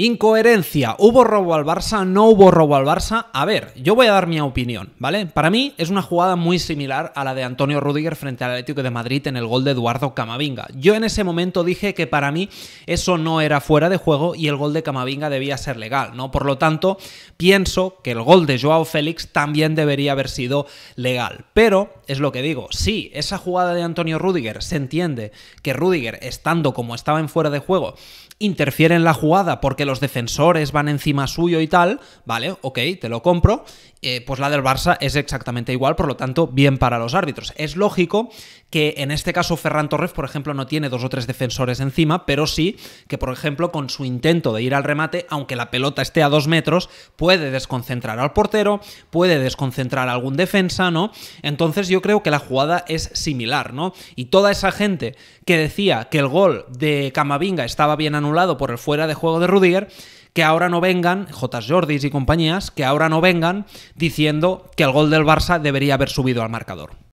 Incoherencia, ¿hubo robo al Barça? ¿No hubo robo al Barça? A ver, yo voy a dar mi opinión, ¿vale? Para mí es una jugada muy similar a la de Antonio Rudiger frente al Atlético de Madrid en el gol de Eduardo Camavinga. Yo en ese momento dije que para mí eso no era fuera de juego y el gol de Camavinga debía ser legal, ¿no? Por lo tanto, pienso que el gol de Joao Félix también debería haber sido legal. Pero es lo que digo, sí, esa jugada de Antonio Rudiger se entiende que Rudiger, estando como estaba en fuera de juego, interfiere en la jugada porque los defensores van encima suyo y tal, vale, ok, te lo compro, eh, pues la del Barça es exactamente igual, por lo tanto, bien para los árbitros. Es lógico que en este caso Ferran Torres, por ejemplo, no tiene dos o tres defensores encima, pero sí que, por ejemplo, con su intento de ir al remate, aunque la pelota esté a dos metros, puede desconcentrar al portero, puede desconcentrar a algún defensa, ¿no? Entonces yo creo que la jugada es similar, ¿no? Y toda esa gente que decía que el gol de Camavinga estaba bien anunciado, lado por el fuera de juego de Rudiger, que ahora no vengan, J. Jordis y compañías, que ahora no vengan diciendo que el gol del Barça debería haber subido al marcador.